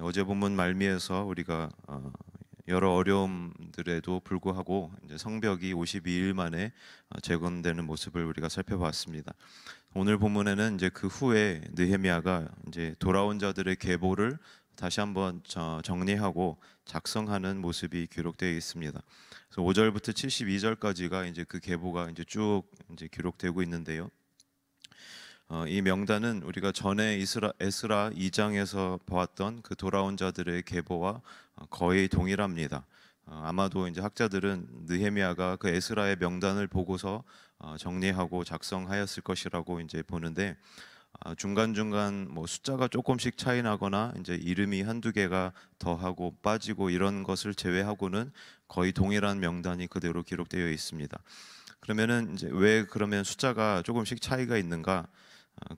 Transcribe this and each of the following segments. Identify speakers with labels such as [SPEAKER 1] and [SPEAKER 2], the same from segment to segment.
[SPEAKER 1] 네, 어제 본문 말미에서 우리가 어, 여러 어려움들에도 불구하고 성벽이 52일 만에 어, 재건되는 모습을 우리가 살펴봤습니다. 오늘 본문에는 이제 그 후에 느헤미야가 이제 돌아온 자들의 계보를 다시 한번 정리하고 작성하는 모습이 기록되어 있습니다. 그래서 5절부터 72절까지가 이제 그 계보가 이제 쭉 이제 기록되고 있는데요. 어, 이 명단은 우리가 전에 이스라, 에스라 2장에서 보았던 그 돌아온 자들의 계보와 어, 거의 동일합니다. 어, 아마도 이제 학자들은 느헤미야가 그 에스라의 명단을 보고서 어, 정리하고 작성하였을 것이라고 이제 보는데 어, 아, 중간 중간 뭐 숫자가 조금씩 차이 나거나 이제 이름이 한두 개가 더하고 빠지고 이런 것을 제외하고는 거의 동일한 명단이 그대로 기록되어 있습니다. 그러면은 이제 왜 그러면 숫자가 조금씩 차이가 있는가?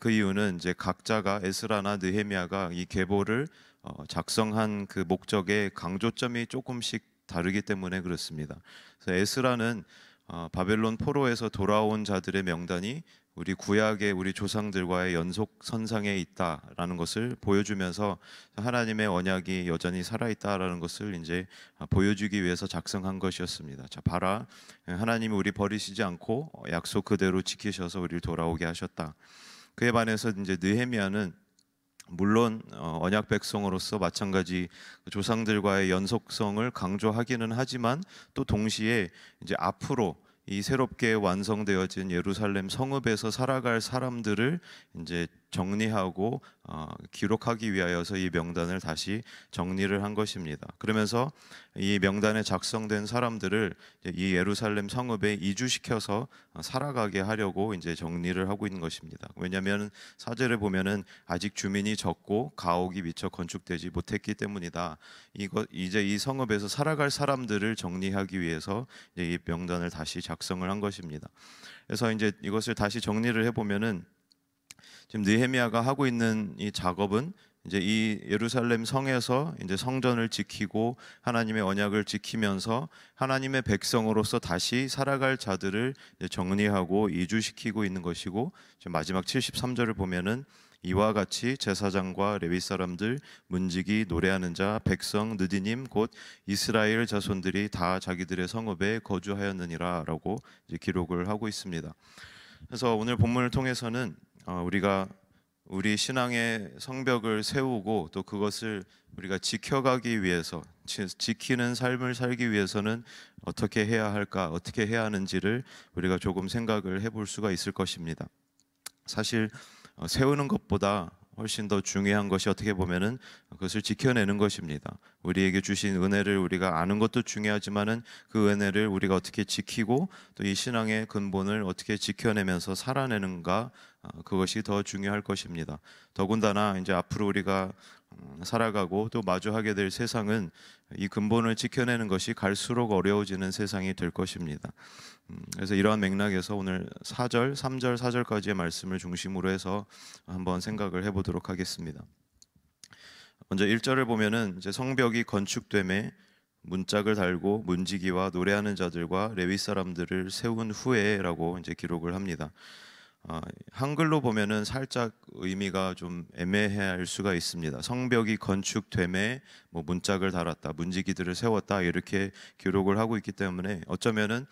[SPEAKER 1] 그 이유는 이제 각자가 에스라나 느헤미야가 이 계보를 어, 작성한 그 목적의 강조점이 조금씩 다르기 때문에 그렇습니다. 그래서 에스라는 어, 바벨론 포로에서 돌아온 자들의 명단이 우리 구약의 우리 조상들과의 연속 선상에 있다라는 것을 보여주면서 하나님의 언약이 여전히 살아있다라는 것을 이제 보여주기 위해서 작성한 것이었습니다. 자, 봐라. 하나님이 우리 버리시지 않고 약속 그대로 지키셔서 우리를 돌아오게 하셨다. 그에 반해서 이제 느헤미야는 물론 어, 언약 백성으로서 마찬가지 조상들과의 연속성을 강조하기는 하지만 또 동시에 이제 앞으로 이 새롭게 완성되어진 예루살렘 성읍에서 살아갈 사람들을 이제 정리하고 어, 기록하기 위하여서 이 명단을 다시 정리를 한 것입니다. 그러면서 이 명단에 작성된 사람들을 이 예루살렘 성읍에 이주시켜서 어, 살아가게 하려고 이제 정리를 하고 있는 것입니다. 왜냐하면 사제를 보면은 아직 주민이 적고 가옥이 미처 건축되지 못했기 때문이다. 이거 이제 이 성읍에서 살아갈 사람들을 정리하기 위해서 이 명단을 다시 작성을 한 것입니다. 그래서 이제 이것을 다시 정리를 해보면은 지금 느헤미야가 하고 있는 이 작업은 이제 이 예루살렘 성에서 이제 성전을 지키고 하나님의 언약을 지키면서 하나님의 백성으로서 다시 살아갈 자들을 정리하고 이주시키고 있는 것이고 지금 마지막 73절을 보면은 이와 같이 제사장과 레위 사람들 문지기 노래하는 자 백성 느디님 곧 이스라엘 자손들이 다 자기들의 성읍에 거주하였느니라라고 기록을 하고 있습니다. 그래서 오늘 본문을 통해서는 어, 우리가 우리 신앙의 성벽을 세우고 또 그것을 우리가 지켜가기 위해서 지키는 삶을 살기 위해서는 어떻게 해야 할까 어떻게 해야 하는지를 우리가 조금 생각을 해볼 수가 있을 것입니다. 사실 어, 세우는 것보다 훨씬 더 중요한 것이 어떻게 보면은 그것을 지켜내는 것입니다. 우리에게 주신 은혜를 우리가 아는 것도 중요하지만은 그 은혜를 우리가 어떻게 지키고 또 이 신앙의 근본을 어떻게 지켜내면서 살아내는가 어, 그것이 더 중요할 것입니다. 더군다나 이제 앞으로 우리가 음, 살아가고 또 마주하게 될 세상은 이 근본을 지켜내는 것이 갈수록 어려워지는 세상이 될 것입니다. 음, 그래서 이러한 맥락에서 오늘 4절, 3절, 4절까지의 말씀을 중심으로 해서 한번 생각을 해보도록 하겠습니다. 먼저 1절을 보면은 이제 성벽이 건축됨에 문짝을 달고 문지기와 노래하는 자들과 레위 사람들을 세운 후에라고 이제 기록을 합니다. 어, 한글로 보면은 살짝 의미가 좀 애매할 수가 있습니다. 성벽이 건축됨에 뭐 문짝을 달았다, 문지기들을 세웠다 이렇게 기록을 하고 있기 때문에 어쩌면은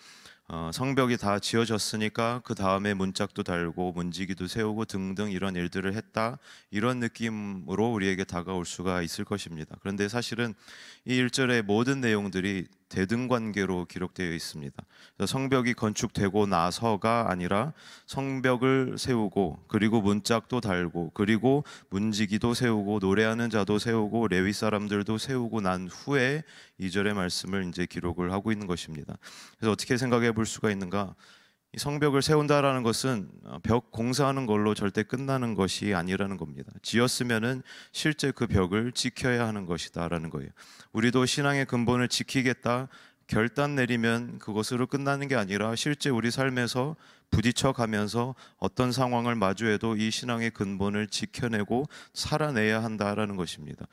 [SPEAKER 1] 어, 성벽이 다 지어졌으니까 그 다음에 문짝도 달고 문지기도 세우고 등등 이런 일들을 했다 이런 느낌으로 우리에게 다가올 수가 있을 것입니다. 그런데 사실은 이 일절의 모든 내용들이 대등 관계로 기록되어 있습니다. 성벽이 건축되고 나서가 아니라 성벽을 세우고 그리고 문짝도 달고 그리고 문지기도 세우고 노래하는 자도 세우고 레위 사람들도 세우고 난 후에 2절의 말씀을 이제 기록을 하고 있는 것입니다. 그래서 어떻게 생각해 볼 수가 있는가? 성벽을 세운다라는 것은 어, 벽 공사하는 걸로 절대 끝나는 것이 아니라는 겁니다. 지었으면은 실제 그 벽을 지켜야 하는 것이다라는 거예요. 우리도 신앙의 근본을 지키겠다 결단 내리면 그것으로 끝나는 게 아니라 실제 우리 삶에서 부딪혀 가면서 어떤 상황을 마주해도 이 신앙의 근본을 지켜내고 살아내야 한다라는 것입니다.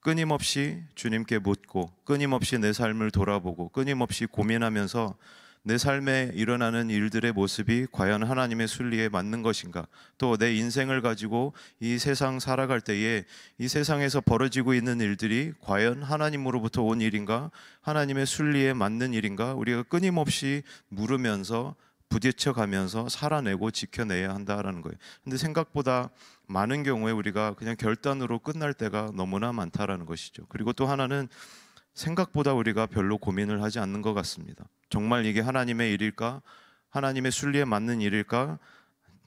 [SPEAKER 1] 끊임없이 주님께 묻고 끊임없이 내 삶을 돌아보고 끊임없이 고민하면서 내 삶에 일어나는 일들의 모습이 과연 하나님의 순리에 맞는 것인가? 또 내 인생을 가지고 이 세상 살아갈 때에 이 세상에서 벌어지고 있는 일들이 과연 하나님으로부터 온 일인가? 하나님의 순리에 맞는 일인가? 우리가 끊임없이 물으면서 부딪혀 가면서 살아내고 지켜내야 한다라는 거예요. 근데 생각보다 많은 경우에 우리가 그냥 결단으로 끝날 때가 너무나 많다라는 것이죠. 그리고 또 하나는 생각보다 우리가 별로 고민을 하지 않는 것 같습니다. 정말 이게 하나님의 일일까? 하나님의 순리에 맞는 일일까?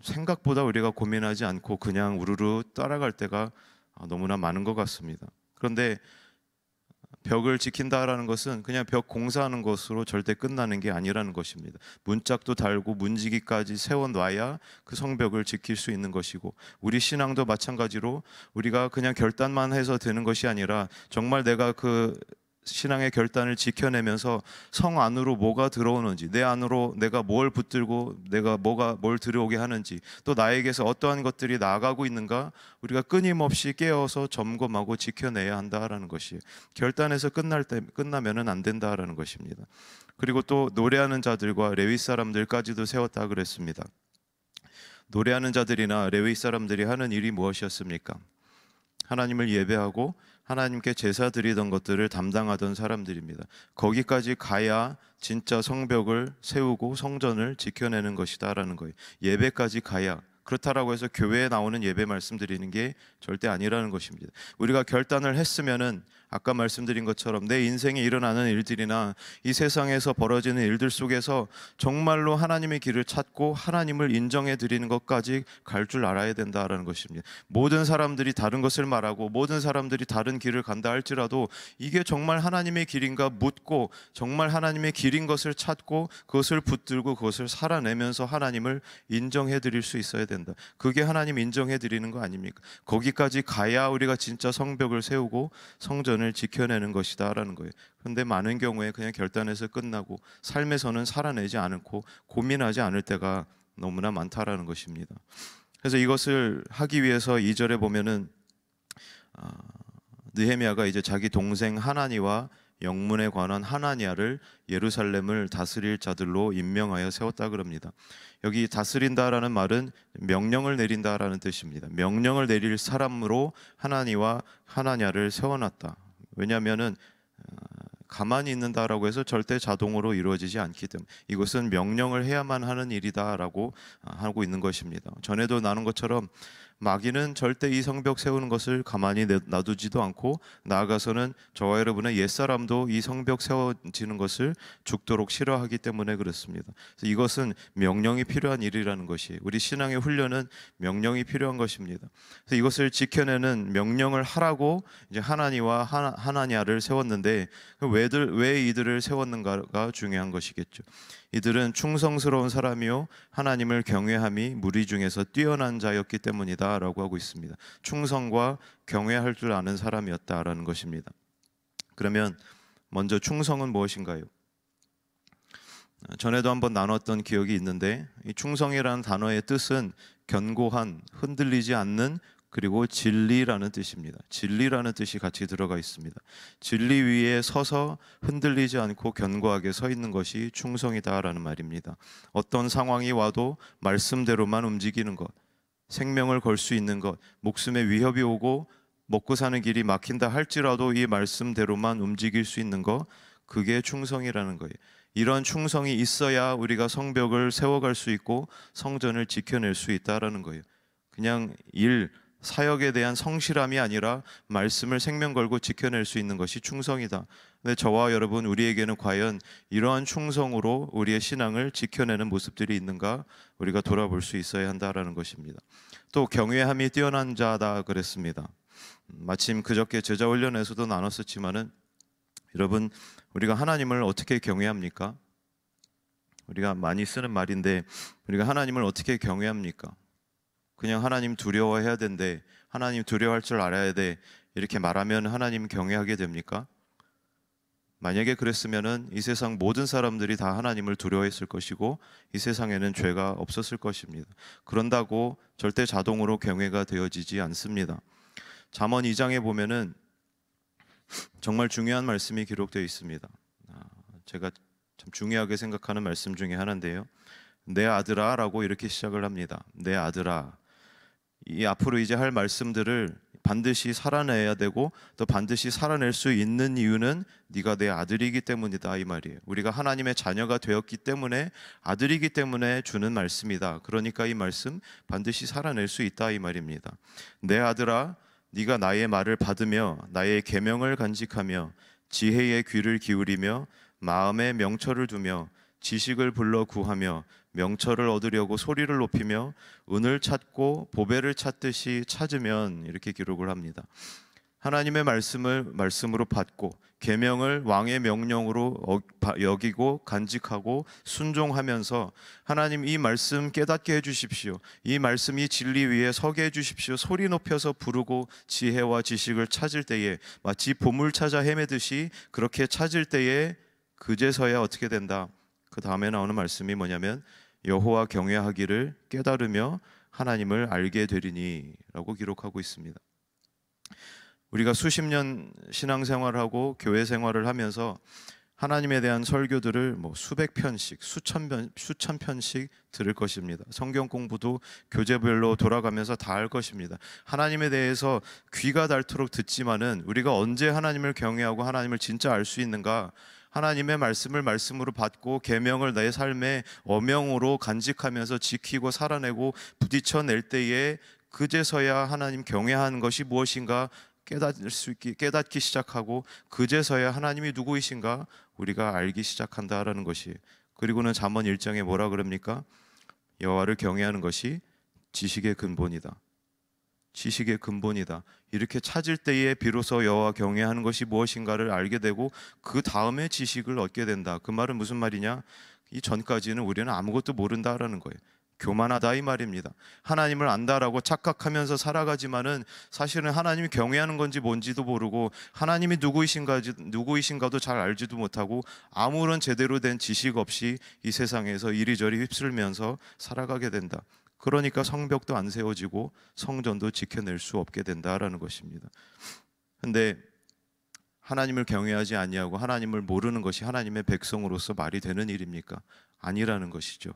[SPEAKER 1] 생각보다 우리가 고민하지 않고 그냥 우르르 따라갈 때가 아, 너무나 많은 것 같습니다. 그런데 벽을 지킨다라는 것은 그냥 벽 공사하는 것으로 절대 끝나는 게 아니라는 것입니다. 문짝도 달고 문지기까지 세워놔야 그 성벽을 지킬 수 있는 것이고 우리 신앙도 마찬가지로 우리가 그냥 결단만 해서 되는 것이 아니라 정말 내가 그 신앙의 결단을 지켜내면서 성 안으로 뭐가 들어오는지 내 안으로 내가 뭘 붙들고 내가 뭐가 뭘 들어오게 하는지 또 나에게서 어떠한 것들이 나아가고 있는가 우리가 끊임없이 깨어서 점검하고 지켜내야 한다라는 것이 결단에서 끝날 때 끝나면은 안 된다라는 것입니다. 그리고 또 노래하는 자들과 레위 사람들까지도 세웠다 그랬습니다. 노래하는 자들이나 레위 사람들이 하는 일이 무엇이었습니까? 하나님을 예배하고 하나님께 제사 드리던 것들을 담당하던 사람들입니다. 거기까지 가야 진짜 성벽을 세우고 성전을 지켜내는 것이다라는 거예요. 예배까지 가야 그렇다라고 해서 교회에 나오는 예배 말씀드리는 게 절대 아니라는 것입니다. 우리가 결단을 했으면은 아까 말씀드린 것처럼 내 인생에 일어나는 일들이나 이 세상에서 벌어지는 일들 속에서 정말로 하나님의 길을 찾고 하나님을 인정해 드리는 것까지 갈 줄 알아야 된다라는 것입니다. 모든 사람들이 다른 것을 말하고 모든 사람들이 다른 길을 간다 할지라도 이게 정말 하나님의 길인가 묻고 정말 하나님의 길인 것을 찾고 그것을 붙들고 그것을 살아내면서 하나님을 인정해 드릴 수 있어야 된다. 그게 하나님 인정해 드리는 거 아닙니까? 거기까지 가야 우리가 진짜 성벽을 세우고 성전 결단을 지켜내는 것이다라는 거예요. 그런데 많은 경우에 그냥 결단에서 끝나고 삶에서는 살아내지 않고 고민하지 않을 때가 너무나 많다라는 것입니다. 그래서 이것을 하기 위해서 이절에 보면은 아, 느헤미야가 이제 자기 동생 하나니와 영문에 관한 하나니아를 예루살렘을 다스릴 자들로 임명하여 세웠다 그럽니다. 여기 다스린다라는 말은 명령을 내린다라는 뜻입니다. 명령을 내릴 사람으로 하나니와 하나냐를 세워놨다. 왜냐하면은 어, 가만히 있는다라고 해서 절대 자동으로 이루어지지 않기 때문에 이것은 명령을 해야만 하는 일이다라고 어, 하고 있는 것입니다. 전에도 나눈 것처럼 마귀는 절대 이 성벽 세우는 것을 가만히 놔두지도 않고 나아가서는 저와 여러분의 옛사람도 이 성벽 세워지는 것을 죽도록 싫어하기 때문에 그렇습니다. 이것은 명령이 필요한 일이라는 것이 우리 신앙의 훈련은 명령이 필요한 것입니다. 그래서 이것을 지켜내는 명령을 하라고 이제 하나니와 하나, 하나냐를 세웠는데 그 왜들 왜 이들을 세웠는가가 중요한 것이겠죠. 이들은 충성스러운 사람이요 하나님을 경외함이 무리 중에서 뛰어난 자였기 때문이다라고 하고 있습니다. 충성과 경외할 줄 아는 사람이었다라는 것입니다. 그러면 먼저 충성은 무엇인가요? 전에도 한번 나눴던 기억이 있는데 이 충성이라는 단어의 뜻은 견고한 흔들리지 않는 그리고 진리라는 뜻입니다. 진리라는 뜻이 같이 들어가 있습니다. 진리 위에 서서 흔들리지 않고 견고하게 서 있는 것이 충성이다라는 말입니다. 어떤 상황이 와도 말씀대로만 움직이는 것, 생명을 걸 수 있는 것, 목숨에 위협이 오고 먹고 사는 길이 막힌다 할지라도 이 말씀대로만 움직일 수 있는 것, 그게 충성이라는 거예요. 이런 충성이 있어야 우리가 성벽을 세워갈 수 있고 성전을 지켜낼 수 있다라는 거예요. 그냥 일 사역에 대한 성실함이 아니라 말씀을 생명 걸고 지켜낼 수 있는 것이 충성이다. 근데 저와 여러분 우리에게는 과연 이러한 충성으로 우리의 신앙을 지켜내는 모습들이 있는가 우리가 돌아볼 수 있어야 한다라는 것입니다. 또 경외함이 뛰어난 자다 그랬습니다. 음, 마침 그저께 제자 훈련에서도 나눴었지만은 여러분 우리가 하나님을 어떻게 경외합니까? 우리가 많이 쓰는 말인데 우리가 하나님을 어떻게 경외합니까? 그냥 하나님 두려워해야 된대. 하나님 두려워할 줄 알아야 돼. 이렇게 말하면 하나님 경외하게 됩니까? 만약에 그랬으면은 이 세상 모든 사람들이 다 하나님을 두려워했을 것이고 이 세상에는 죄가 없었을 것입니다. 그런다고 절대 자동으로 경외가 되어지지 않습니다. 잠언 2장에 보면은 정말 중요한 말씀이 기록되어 있습니다. 아, 제가 참 중요하게 생각하는 말씀 중에 하나인데요. 내 아들아라고 이렇게 시작을 합니다. 내 아들아 이 앞으로 이제 할 말씀들을 반드시 살아내야 되고 또 반드시 살아낼 수 있는 이유는 네가 내 아들이기 때문이다 이 말이에요. 우리가 하나님의 자녀가 되었기 때문에 아들이기 때문에 주는 말씀이다. 그러니까 이 말씀 반드시 살아낼 수 있다 이 말입니다. 내 아들아 네가 나의 말을 받으며 나의 계명을 간직하며 지혜의 귀를 기울이며 마음에 명철을 두며 지식을 불러 구하며 명철을 얻으려고 소리를 높이며 은을 찾고 보배를 찾듯이 찾으면 이렇게 기록을 합니다. 하나님의 말씀을 말씀으로 받고 계명을 왕의 명령으로 어, 여기고 간직하고 순종하면서 하나님 이 말씀 깨닫게 해 주십시오. 이 말씀이 진리 위에 서게 해 주십시오. 소리 높여서 부르고 지혜와 지식을 찾을 때에 마치 보물 찾아 헤매듯이 그렇게 찾을 때에 그제서야 어떻게 된다. 그 다음에 나오는 말씀이 뭐냐면 여호와 경외하기를 깨달으며 하나님을 알게 되리니라고 기록하고 있습니다. 우리가 수십 년 신앙생활하고 교회 생활을 하면서 하나님에 대한 설교들을 뭐 수백 편씩, 수천 편, 수천 편씩 들을 것입니다. 성경 공부도 교재별로 돌아가면서 다 할 것입니다. 하나님에 대해서 귀가 닳도록 듣지만은 우리가 언제 하나님을 경외하고 하나님을 진짜 알 수 있는가? 하나님의 말씀을 말씀으로 받고 계명을 내 삶의 어명으로 간직하면서 지키고 살아내고 부딪혀낼 때에 그제서야 하나님 경외하는 것이 무엇인가 깨닫을 수 있기, 깨닫기 시작하고 그제서야 하나님이 누구이신가 우리가 알기 시작한다라는 것이 그리고는 잠언 1장에 뭐라 그럽니까? 여호와를 경외하는 것이 지식의 근본이다. 지식의 근본이다. 이렇게 찾을 때에 비로소 여호와 경외하는 것이 무엇인가를 알게 되고 그 다음에 지식을 얻게 된다. 그 말은 무슨 말이냐? 이 전까지는 우리는 아무것도 모른다라는 거예요. 교만하다 이 말입니다. 하나님을 안다라고 착각하면서 살아가지만은 사실은 하나님이 경외하는 건지 뭔지도 모르고 하나님이 누구이신가 누구이신가도 잘 알지도 못하고 아무런 제대로 된 지식 없이 이 세상에서 이리저리 휩쓸면서 살아가게 된다. 그러니까 성벽도 안 세워지고 성전도 지켜낼 수 없게 된다라는 것입니다. 근데 하나님을 경외하지 아니하고 하나님을 모르는 것이 하나님의 백성으로서 말이 되는 일입니까? 아니라는 것이죠.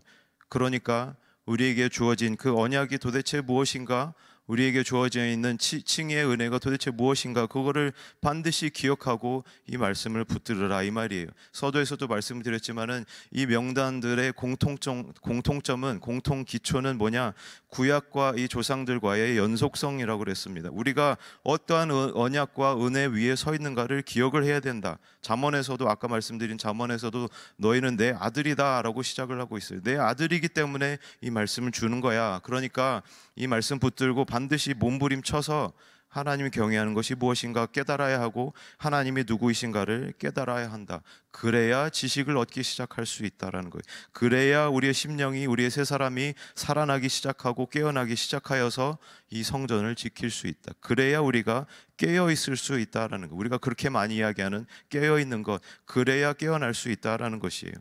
[SPEAKER 1] 그러니까 우리에게 주어진 그 언약이 도대체 무엇인가 우리에게 주어져 있는 칭의의 은혜가 도대체 무엇인가 그거를 반드시 기억하고 이 말씀을 붙들으라 이 말이에요. 서도에서도 말씀드렸지만은 이 명단들의 공통점 공통점은 공통 기초는 뭐냐? 구약과 이 조상들과의 연속성이라고 그랬습니다. 우리가 어떠한 언약과 은혜 위에 서 있는가를 기억을 해야 된다. 잠언에서도 아까 말씀드린 잠언에서도 너희는 내 아들이다라고 시작을 하고 있어요. 내 아들이기 때문에 이 말씀을 주는 거야. 그러니까 이 말씀 붙들고 반 반드시 몸부림쳐서 하나님이 경외하는 것이 무엇인가 깨달아야 하고 하나님이 누구이신가를 깨달아야 한다. 그래야 지식을 얻기 시작할 수 있다라는 거예요. 그래야 우리의 심령이 우리의 세 사람이 살아나기 시작하고 깨어나기 시작하여서 이 성전을 지킬 수 있다. 그래야 우리가 깨어 있을 수 있다라는 거. 우리가 그렇게 많이 이야기하는 깨어 있는 것. 그래야 깨어날 수 있다라는 것이에요.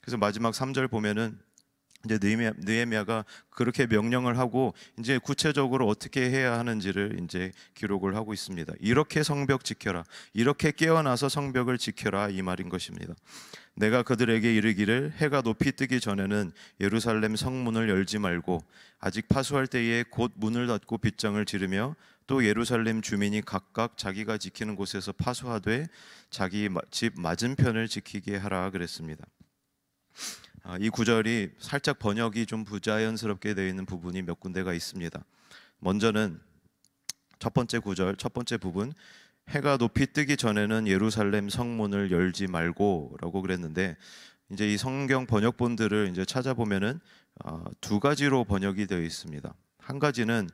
[SPEAKER 1] 그래서 마지막 3절 보면은 이제 느헤미야, 느헤미야가 그렇게 명령을 하고 이제 구체적으로 어떻게 해야 하는지를 이제 기록을 하고 있습니다. 이렇게 성벽 지켜라. 이렇게 깨어나서 성벽을 지켜라 이 말인 것입니다. 내가 그들에게 이르기를 해가 높이 뜨기 전에는 예루살렘 성문을 열지 말고 아직 파수할 때에 곧 문을 닫고 빗장을 지르며 또 예루살렘 주민이 각각 자기가 지키는 곳에서 파수하되 자기 집 맞은편을 지키게 하라 그랬습니다. 아, 이 구절이 살짝 번역이 좀 부자연스럽게 되어 있는 부분이 몇 군데가 있습니다. 먼저는 첫 번째 구절, 첫 번째 부분 해가 높이 뜨기 전에는 예루살렘 성문을 열지 말고라고 그랬는데 이제 이 성경 번역본들을 이제 찾아보면은 어, 두 가지로 번역이 되어 있습니다. 한 가지는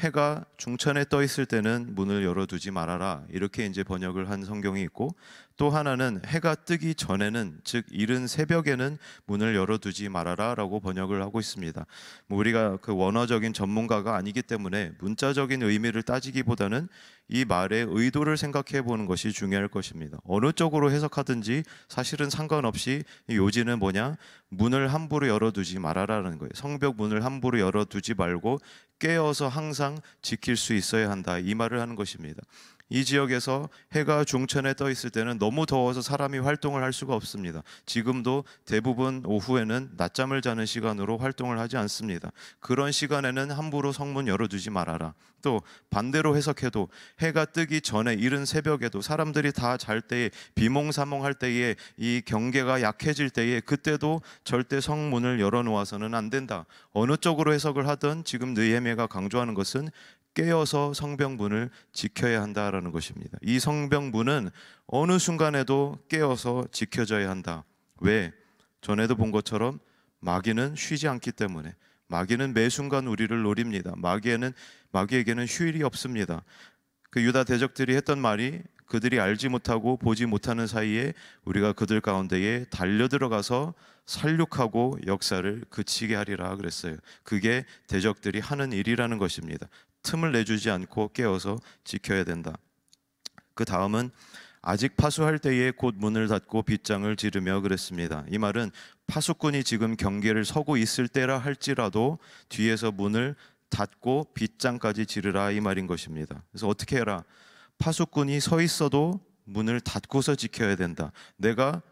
[SPEAKER 1] 해가 중천에 떠 있을 때는 문을 열어두지 말아라 이렇게 이제 번역을 한 성경이 있고 또 하나는 해가 뜨기 전에는 즉 이른 새벽에는 문을 열어두지 말아라라고 번역을 하고 있습니다. 뭐 우리가 그 원어적인 전문가가 아니기 때문에 문자적인 의미를 따지기보다는 이 말의 의도를 생각해 보는 것이 중요할 것입니다. 어느 쪽으로 해석하든지 사실은 상관없이 요지는 뭐냐 문을 함부로 열어두지 말아라는 거예요. 성벽 문을 함부로 열어두지 말고 깨어서 항상 지킬 수 있어야 한다 이 말을 하는 것입니다. 이 지역에서 해가 중천에 떠 있을 때는 너무 더워서 사람이 활동을 할 수가 없습니다. 지금도 대부분 오후에는 낮잠을 자는 시간으로 활동을 하지 않습니다. 그런 시간에는 함부로 성문 열어두지 말아라. 또 반대로 해석해도 해가 뜨기 전에 이른 새벽에도 사람들이 다 잘 때에 비몽사몽할 때에 이 경계가 약해질 때에 그때도 절대 성문을 열어놓아서는 안 된다. 어느 쪽으로 해석을 하든 지금 느헤미가 강조하는 것은 깨어서 성병문을 지켜야 한다라는 것입니다. 이 성병문은 어느 순간에도 깨어서 지켜져야 한다. 왜? 전에도 본 것처럼 마귀는 쉬지 않기 때문에 마귀는 매 순간 우리를 노립니다. 마귀에는 마귀에게는 휴일이 없습니다. 그 유다 대적들이 했던 말이 그들이 알지 못하고 보지 못하는 사이에 우리가 그들 가운데에 달려 들어가서 살육하고 역사를 그치게 하리라 그랬어요. 그게 대적들이 하는 일이라는 것입니다. 틈을 내주지 않고 깨어서 지켜야 된다. 그 다음은 아직 파수할 때에 곧 문을 닫고 빗장을 지르며 그랬습니다. 이 말은 파수꾼이 지금 경계를 서고 있을 때라 할지라도 뒤에서 문을 닫고 빗장까지 지르라 이 말인 것입니다. 그래서 어떻게 해라? 파수꾼이 서 있어도 문을 닫고서 지켜야 된다. 내가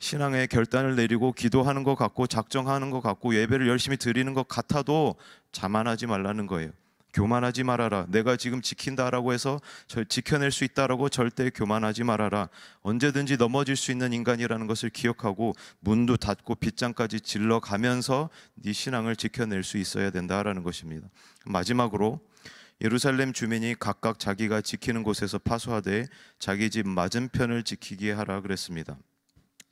[SPEAKER 1] 신앙의 결단을 내리고 기도하는 것 같고 작정하는 것 같고 예배를 열심히 드리는 것 같아도 자만하지 말라는 거예요. 교만하지 말아라. 내가 지금 지킨다라고 해서 지켜낼 수 있다라고 절대 교만하지 말아라. 언제든지 넘어질 수 있는 인간이라는 것을 기억하고 문도 닫고 빗장까지 질러 가면서 네 신앙을 지켜낼 수 있어야 된다라는 것입니다. 마지막으로 예루살렘 주민이 각각 자기가 지키는 곳에서 파수하되 자기 집 맞은편을 지키게 하라 그랬습니다.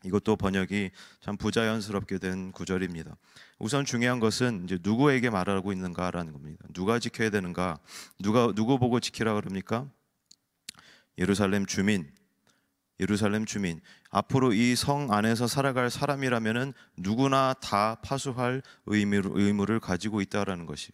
[SPEAKER 1] 이것도 번역이 참 부자연스럽게 된 구절입니다. 우선 중요한 것은 이제 누구에게 말하고 있는가라는 겁니다. 누가 지켜야 되는가? 누가 누구 보고 지키라 그럽니까? 예루살렘 주민, 예루살렘 주민. 앞으로 이 성 안에서 살아갈 사람이라면은 누구나 다 파수할 의무, 를 가지고 있다라는 것이.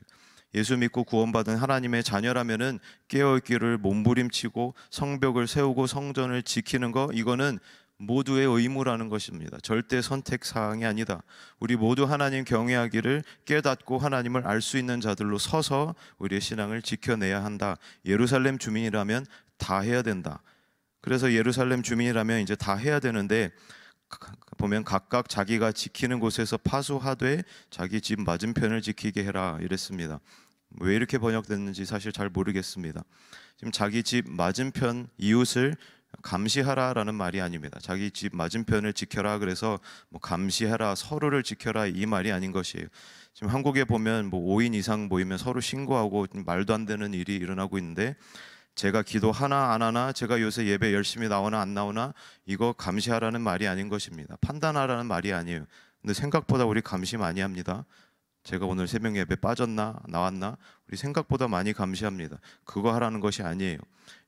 [SPEAKER 1] 예수 믿고 구원받은 하나님의 자녀라면은 깨어 있기를 몸부림치고 성벽을 세우고 성전을 지키는 거 이거는 모두의 의무라는 것입니다. 절대 선택 사항이 아니다. 우리 모두 하나님 경외하기를 깨닫고 하나님을 알 수 있는 자들로 서서 우리의 신앙을 지켜내야 한다. 예루살렘 주민이라면 다 해야 된다. 그래서 예루살렘 주민이라면 이제 다 해야 되는데 보면 각각 자기가 지키는 곳에서 파수하되 자기 집 맞은편을 지키게 해라 이랬습니다. 왜 이렇게 번역됐는지 사실 잘 모르겠습니다. 지금 자기 집 맞은편 이웃을 감시하라라는 말이 아닙니다. 자기 집 맞은편을 지켜라 그래서 뭐 감시하라 서로를 지켜라 이 말이 아닌 것이에요. 지금 한국에 보면 뭐 5인 이상 모이면 서로 신고하고 말도 안 되는 일이 일어나고 있는데 제가 기도 하나 안 하나 제가 요새 예배 열심히 나오나 안 나오나 이거 감시하라는 말이 아닌 것입니다. 판단하라는 말이 아니에요. 근데 생각보다 우리 감시 많이 합니다. 제가 오늘 새벽 예배 빠졌나 나왔나 우리 생각보다 많이 감시합니다. 그거 하라는 것이 아니에요.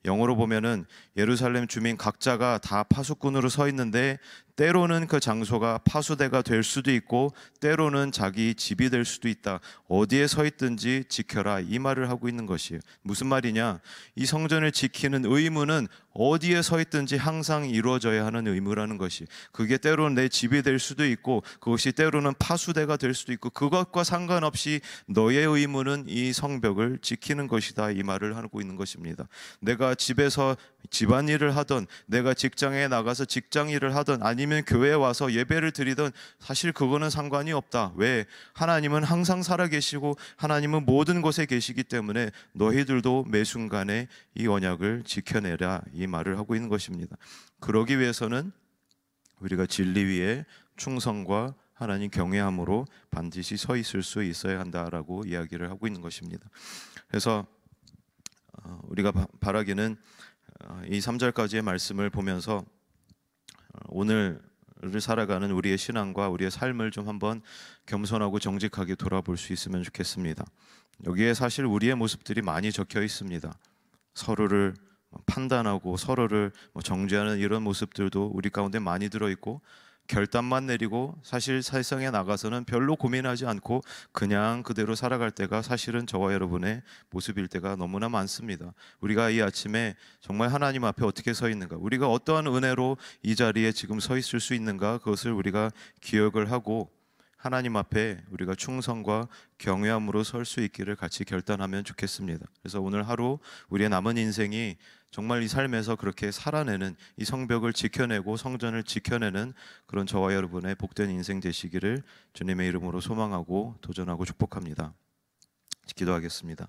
[SPEAKER 1] 영어로 보면은 예루살렘 주민 각자가 다 파수꾼으로 서 있는데 때로는 그 장소가 파수대가 될 수도 있고 때로는 자기 집이 될 수도 있다. 어디에 서 있든지 지켜라 이 말을 하고 있는 것이에요. 무슨 말이냐? 이 성전을 지키는 의무는 어디에 서 있든지 항상 이루어져야 하는 의무라는 것이. 그게 때로는 내 집이 될 수도 있고 그것이 때로는 파수대가 될 수도 있고 그것과 상관없이 너의 의무는 이성전 성벽을 지키는 것이다 이 말을 하고 있는 것입니다. 내가 집에서 집안일을 하던 내가 직장에 나가서 직장 일을 하던 아니면 교회에 와서 예배를 드리던 사실 그거는 상관이 없다. 왜? 하나님은 항상 살아 계시고 하나님은 모든 곳에 계시기 때문에 너희들도 매 순간에 이 언약을 지켜내라 이 말을 하고 있는 것입니다. 그러기 위해서는 우리가 진리 위에 충성과 하나님 경외함으로 반드시 서 있을 수 있어야 한다라고 이야기를 하고 있는 것입니다. 그래서 어, 우리가 바라기는 어, 이 3절까지의 말씀을 보면서 어, 오늘 를 살아가는 우리의 신앙과 우리의 삶을 좀 한번 겸손하고 정직하게 돌아볼 수 있으면 좋겠습니다. 여기에 사실 우리의 모습들이 많이 적혀 있습니다. 서로를 판단하고 서로를 뭐 정죄하는 이런 모습들도 우리 가운데 많이 들어 있고 결단만 내리고 사실 세상에 나가서는 별로 고민하지 않고 그냥 그대로 살아갈 때가 사실은 저와 여러분의 모습일 때가 너무나 많습니다. 우리가 이 아침에 정말 하나님 앞에 어떻게 서 있는가, 우리가 어떠한 은혜로 이 자리에 지금 서 있을 수 있는가 그것을 우리가 기억을 하고 하나님 앞에 우리가 충성과 경외함으로 설 수 있기를 같이 결단하면 좋겠습니다. 그래서 오늘 하루 우리의 남은 인생이 정말 이 삶에서 그렇게 살아내는 이 성벽을 지켜내고 성전을 지켜내는 그런 저와 여러분의 복된 인생 되시기를 주님의 이름으로 소망하고 도전하고 축복합니다. 기도하겠습니다.